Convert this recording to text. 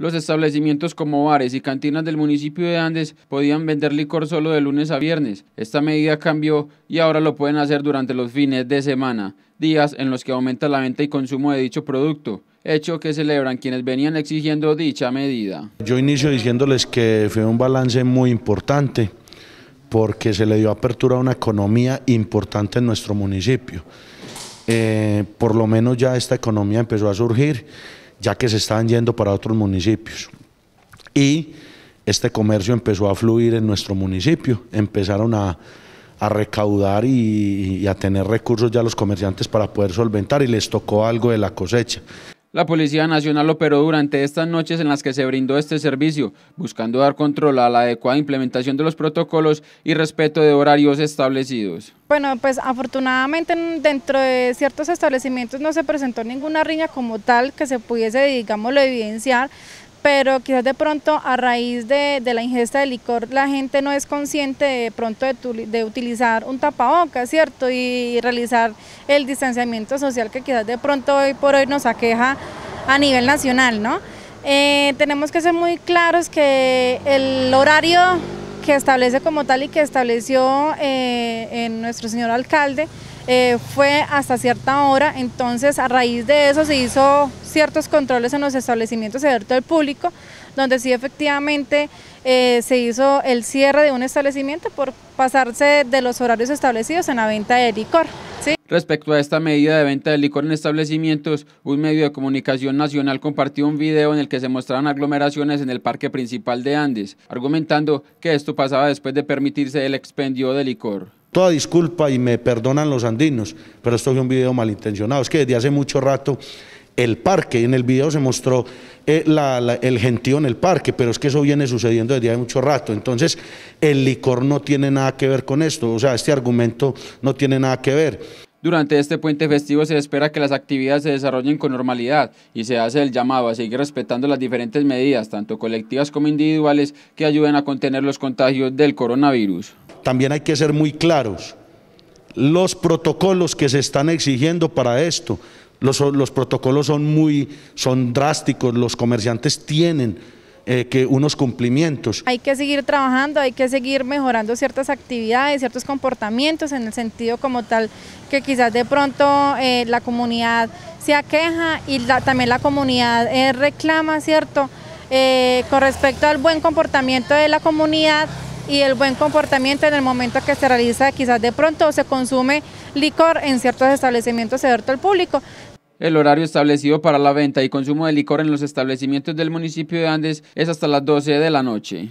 Los establecimientos como bares y cantinas del municipio de Andes podían vender licor solo de lunes a viernes. Esta medida cambió y ahora lo pueden hacer durante los fines de semana, días en los que aumenta la venta y consumo de dicho producto hecho que celebran quienes venían exigiendo dicha medida. Yo inicio diciéndoles que fue un balance muy importante porque se le dio apertura a una economía importante en nuestro municipio. Eh, por lo menos ya esta economía empezó a surgir ya que se estaban yendo para otros municipios. Y este comercio empezó a fluir en nuestro municipio, empezaron a, recaudar y a tener recursos ya los comerciantes para poder solventar y les tocó algo de la cosecha. La Policía Nacional operó durante estas noches en las que se brindó este servicio, buscando dar control a la adecuada implementación de los protocolos y respeto de horarios establecidos. Bueno, pues afortunadamente dentro de ciertos establecimientos no se presentó ninguna riña como tal que se pudiese, digámoslo, evidenciar, pero quizás de pronto a raíz de, la ingesta de licor la gente no es consciente de pronto de, utilizar un tapabocas, ¿cierto? Y, realizar el distanciamiento social que quizás de pronto hoy por hoy nos aqueja a nivel nacional, ¿no? Eh, tenemos que ser muy claros que el horario que establece como tal y que estableció eh, en nuestro señor alcalde eh, fue hasta cierta hora, entonces a raíz de eso se hizo ciertos controles en los establecimientos abiertos al público, donde sí efectivamente eh, se hizo el cierre de un establecimiento por pasarse de los horarios establecidos en la venta de licor. Respecto a esta medida de venta de licor en establecimientos, un medio de comunicación nacional compartió un video en el que se mostraron aglomeraciones en el parque principal de Andes, argumentando que esto pasaba después de permitirse el expendio de licor. Toda disculpa y me perdonan los andinos, pero esto fue un video malintencionado. Es que desde hace mucho rato el parque. En el video se mostró eh, el gentío en el parque, pero es que eso viene sucediendo desde hace mucho rato. Entonces, el licor no tiene nada que ver con esto, o sea, este argumento no tiene nada que ver. Durante este puente festivo se espera que las actividades se desarrollen con normalidad y se hace el llamado a seguir respetando las diferentes medidas, tanto colectivas como individuales, que ayuden a contener los contagios del coronavirus. También hay que ser muy claros los protocolos que se están exigiendo para esto los, protocolos son muy, son drásticos, los comerciantes tienen eh, que unos cumplimientos. Hay que seguir trabajando, hay que seguir mejorando ciertas actividades, ciertos comportamientos, en el sentido como tal que quizás de pronto eh, la comunidad se aqueja y también la comunidad eh, reclama, ¿cierto? con respecto al buen comportamiento de la comunidad y el buen comportamiento en el momento que se realiza quizás de pronto se consume licor en ciertos establecimientos abiertos al público. El horario establecido para la venta y consumo de licor en los establecimientos del municipio de Andes es hasta las 12 de la noche.